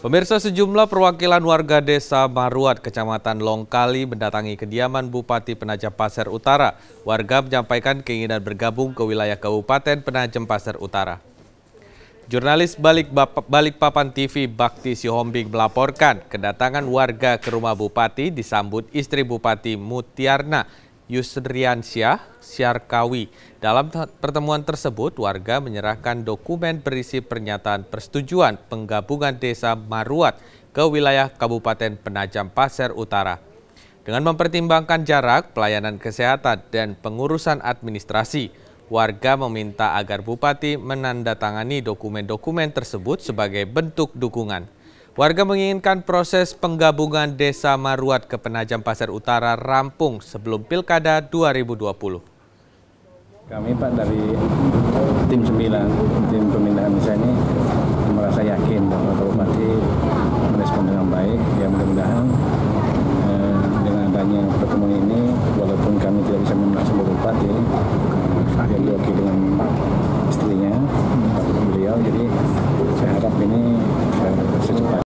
Pemirsa sejumlah perwakilan warga desa Maruat, kecamatan Longkali mendatangi kediaman Bupati Penajam Pasir Utara. Warga menyampaikan keinginan bergabung ke wilayah Kabupaten Penajam Pasir Utara. Jurnalis Balik, Balik TV Bakti Sihombing melaporkan kedatangan warga ke rumah Bupati disambut istri Bupati Mutiarna Yusriansyah Syarkawi. Dalam pertemuan tersebut, warga menyerahkan dokumen berisi pernyataan persetujuan penggabungan desa Maruat ke wilayah Kabupaten Penajam Pasir Utara. Dengan mempertimbangkan jarak, pelayanan kesehatan, dan pengurusan administrasi, warga meminta agar Bupati menandatangani dokumen-dokumen tersebut sebagai bentuk dukungan. Warga menginginkan proses penggabungan Desa Maruat ke Penajam Pasir Utara rampung sebelum Pilkada 2020. Kami Pak dari tim 9, tim pemindahan desa ini merasa yakin bahwa Kabupaten merespon dengan baik. Ya mudah-mudahan eh, dengan adanya pertemuan ini, walaupun kami